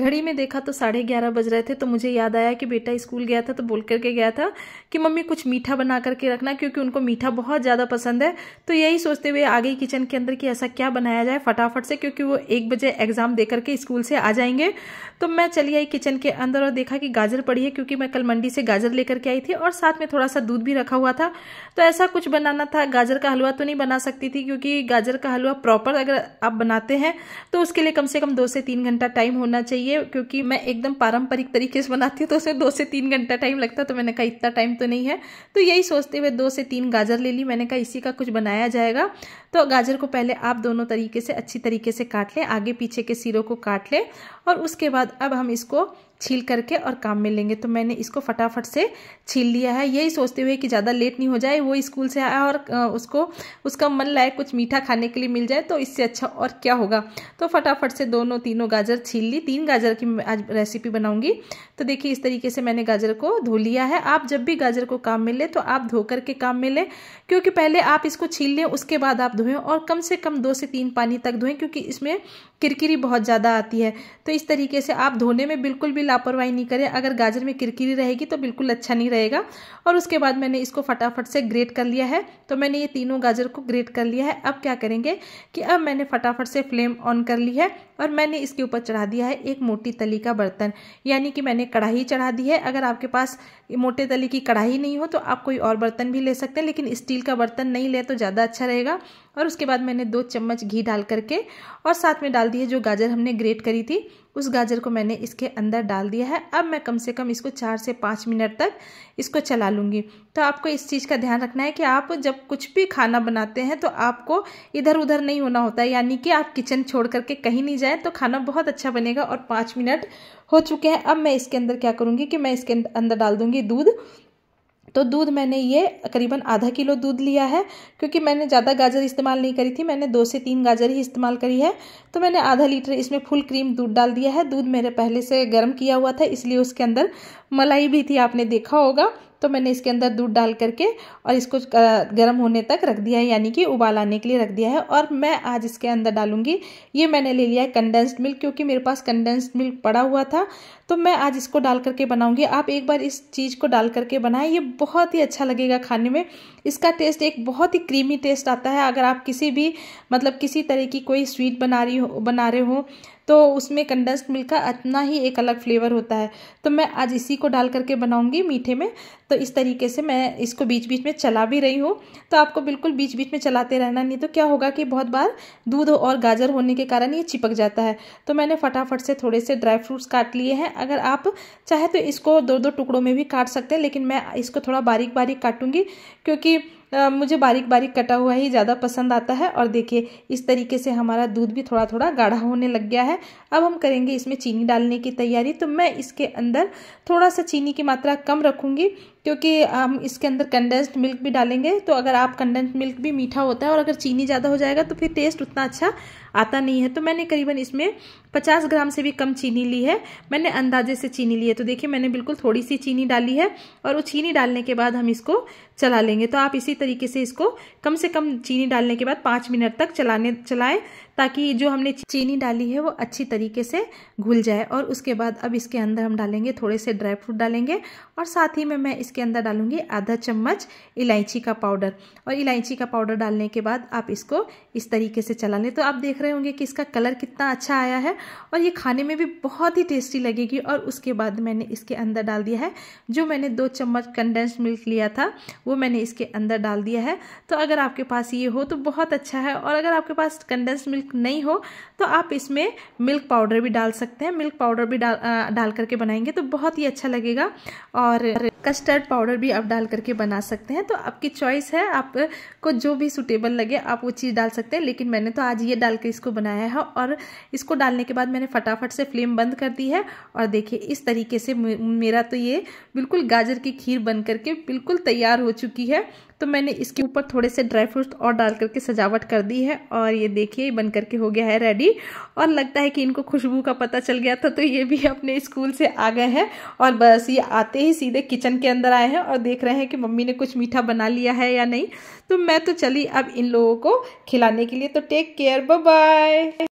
घड़ी में देखा तो साढ़े ग्यारह बज रहे थे तो मुझे याद आया कि बेटा स्कूल गया था तो बोल करके गया था कि मम्मी कुछ मीठा बना करके रखना क्योंकि उनको मीठा बहुत ज़्यादा पसंद है तो यही सोचते हुए आ गई किचन के अंदर कि ऐसा क्या बनाया जाए फटाफट से क्योंकि वो एक बजे एग्ज़ाम दे करके स्कूल से आ जाएंगे तो मैं चली आई किचन के अंदर और देखा कि गाजर पड़ी है क्योंकि मैं कल मंडी से गाजर लेकर के आई थी और साथ में थोड़ा सा दूध भी रखा हुआ था तो ऐसा कुछ बनाना था गाजर का हलवा तो नहीं बना सकती थी क्योंकि गाजर का हलवा प्रॉपर अगर आप बनाते हैं तो उसके लिए कम से कम दो से तीन घंटा टाइम होना चाहिए चाहिए क्योंकि मैं एकदम पारंपरिक तरीके से बनाती हूँ तो उसमें दो से तीन घंटा टाइम लगता तो मैंने कहा इतना टाइम तो नहीं है तो यही सोचते हुए दो से तीन गाजर ले ली मैंने कहा इसी का कुछ बनाया जाएगा तो गाजर को पहले आप दोनों तरीके से अच्छी तरीके से काट लें आगे पीछे के सिरों को काट लें और उसके बाद अब हम इसको छील करके और काम में लेंगे तो मैंने इसको फटाफट से छील लिया है यही सोचते हुए कि ज़्यादा लेट नहीं हो जाए वो स्कूल से आया और उसको उसका मन लाए कुछ मीठा खाने के लिए मिल जाए तो इससे अच्छा और क्या होगा तो फटाफट से दोनों तीनों गाजर छील ली तीन गाजर की आज रेसिपी बनाऊंगी तो देखिए इस तरीके से मैंने गाजर को धो लिया है आप जब भी गाजर को काम में लें तो आप धो करके काम में लें क्योंकि पहले आप इसको छील लें उसके बाद आप धोएं और कम से कम दो से तीन पानी तक धोएं क्योंकि इसमें किरकिरी बहुत ज़्यादा आती है तो इस तरीके से आप धोने में बिल्कुल भी लापरवाही नहीं करें अगर गाजर में किरकिरी रहेगी तो बिल्कुल अच्छा नहीं रहेगा और उसके बाद मैंने इसको फटाफट से ग्रेट कर लिया है तो मैंने ये तीनों गाजर को ग्रेट कर लिया है अब क्या करेंगे कि अब मैंने फटाफट से फ्लेम ऑन कर ली है और मैंने इसके ऊपर चढ़ा दिया है एक मोटी तली का बर्तन यानी कि मैंने कढ़ाई चढ़ा दी है अगर आपके पास मोटे तली की कढ़ाई नहीं हो तो आप कोई और बर्तन भी ले सकते हैं लेकिन स्टील का बर्तन नहीं ले तो ज़्यादा अच्छा रहेगा और उसके बाद मैंने दो चम्मच घी डाल करके और साथ में डाल दिए जो गाजर हमने ग्रेट करी थी उस गाजर को मैंने इसके अंदर डाल दिया है अब मैं कम से कम इसको चार से पाँच मिनट तक इसको चला लूँगी तो आपको इस चीज़ का ध्यान रखना है कि आप जब कुछ भी खाना बनाते हैं तो आपको इधर उधर नहीं होना होता है यानी कि आप किचन छोड़ करके कहीं नहीं जाएँ तो खाना बहुत अच्छा बनेगा और पाँच मिनट हो चुके हैं अब मैं इसके अंदर क्या करूँगी कि मैं इसके अंदर डाल दूँगी दूध तो दूध मैंने ये करीबन आधा किलो दूध लिया है क्योंकि मैंने ज़्यादा गाजर इस्तेमाल नहीं करी थी मैंने दो से तीन गाजर ही इस्तेमाल करी है तो मैंने आधा लीटर इसमें फुल क्रीम दूध डाल दिया है दूध मेरे पहले से गर्म किया हुआ था इसलिए उसके अंदर मलाई भी थी आपने देखा होगा तो मैंने इसके अंदर दूध डाल करके और इसको गर्म होने तक रख दिया है यानी कि उबाल आने के लिए रख दिया है और मैं आज इसके अंदर डालूंगी ये मैंने ले लिया है कंडेंस्ड मिल्क क्योंकि मेरे पास कंडेंस्ड मिल्क पड़ा हुआ था तो मैं आज इसको डाल करके बनाऊंगी आप एक बार इस चीज़ को डाल करके बनाएं ये बहुत ही अच्छा लगेगा खाने में इसका टेस्ट एक बहुत ही क्रीमी टेस्ट आता है अगर आप किसी भी मतलब किसी तरह की कोई स्वीट बना रही हो बना रहे हो तो उसमें कंडेंस्ड मिल्क का इतना ही एक अलग फ्लेवर होता है तो मैं आज इसी को डाल करके बनाऊंगी मीठे में तो इस तरीके से मैं इसको बीच बीच में चला भी रही हूँ तो आपको बिल्कुल बीच बीच में चलाते रहना नहीं तो क्या होगा कि बहुत बार दूध और गाजर होने के कारण ये चिपक जाता है तो मैंने फटाफट से थोड़े से ड्राई फ्रूट्स काट लिए हैं अगर आप चाहे तो इसको दो दो टुकड़ों में भी काट सकते हैं लेकिन मैं इसको थोड़ा बारीक बारीक काटूंगी क्योंकि मुझे बारीक बारीक कटा हुआ ही ज़्यादा पसंद आता है और देखिए इस तरीके से हमारा दूध भी थोड़ा थोड़ा गाढ़ा होने लग गया है अब हम करेंगे इसमें चीनी डालने की तैयारी तो मैं इसके अंदर थोड़ा सा चीनी की मात्रा कम रखूँगी क्योंकि हम इसके अंदर कंडेंस्ड मिल्क भी डालेंगे तो अगर आप कंडेंस्ड मिल्क भी मीठा होता है और अगर चीनी ज़्यादा हो जाएगा तो फिर टेस्ट उतना अच्छा आता नहीं है तो मैंने करीबन इसमें पचास ग्राम से भी कम चीनी ली है मैंने अंदाजे से चीनी ली है तो देखिए मैंने बिल्कुल थोड़ी सी चीनी डाली है और वो चीनी डालने के बाद हम इसको चला लेंगे तो आप इसी तरीके से इसको कम से कम चीनी डालने के बाद पाँच मिनट तक चलाने चलाएं ताकि जो हमने चीनी डाली है वो अच्छी तरीके से घुल जाए और उसके बाद अब इसके अंदर हम डालेंगे थोड़े से ड्राई फ्रूट डालेंगे और साथ ही में मैं इसके अंदर डालूंगी आधा चम्मच इलायची का पाउडर और इलायची का पाउडर डालने के बाद आप इसको इस तरीके से चला लें तो आप देख रहे होंगे कि इसका कलर कितना अच्छा आया है और ये खाने में भी बहुत ही टेस्टी लगेगी और उसके बाद मैंने इसके अंदर डाल दिया है जो मैंने दो चम्मच कंडेंस मिल्क लिया था वो मैंने इसके अंदर डाल दिया है तो अगर आपके पास ये हो तो बहुत अच्छा है और अगर आपके पास कंडेंस मिल्क मिल्क नहीं हो तो आप इसमें मिल्क पाउडर भी डाल सकते हैं मिल्क पाउडर भी डाल डाल करके बनाएंगे तो बहुत ही अच्छा लगेगा और कस्टर्ड पाउडर भी आप डाल करके बना सकते हैं तो आपकी चॉइस है आपको जो भी सुटेबल लगे आप वो चीज़ डाल सकते हैं लेकिन मैंने तो आज ये डाल के इसको बनाया है और इसको डालने के बाद मैंने फटाफट से फ्लेम बंद कर दी है और देखिए इस तरीके से मेरा तो ये बिल्कुल गाजर की खीर बन करके बिल्कुल तैयार हो चुकी है तो मैंने इसके ऊपर थोड़े से ड्राई फ्रूट्स और डाल करके सजावट कर दी है और ये देखिए बन करके हो गया है रेडी और लगता है कि इनको खुशबू का पता चल गया था तो ये भी अपने स्कूल से आ गए हैं और बस ये आते ही सीधे किचन किचन के अंदर आए हैं और देख रहे हैं कि मम्मी ने कुछ मीठा बना लिया है या नहीं तो मैं तो चली अब इन लोगों को खिलाने के लिए तो टेक केयर बाय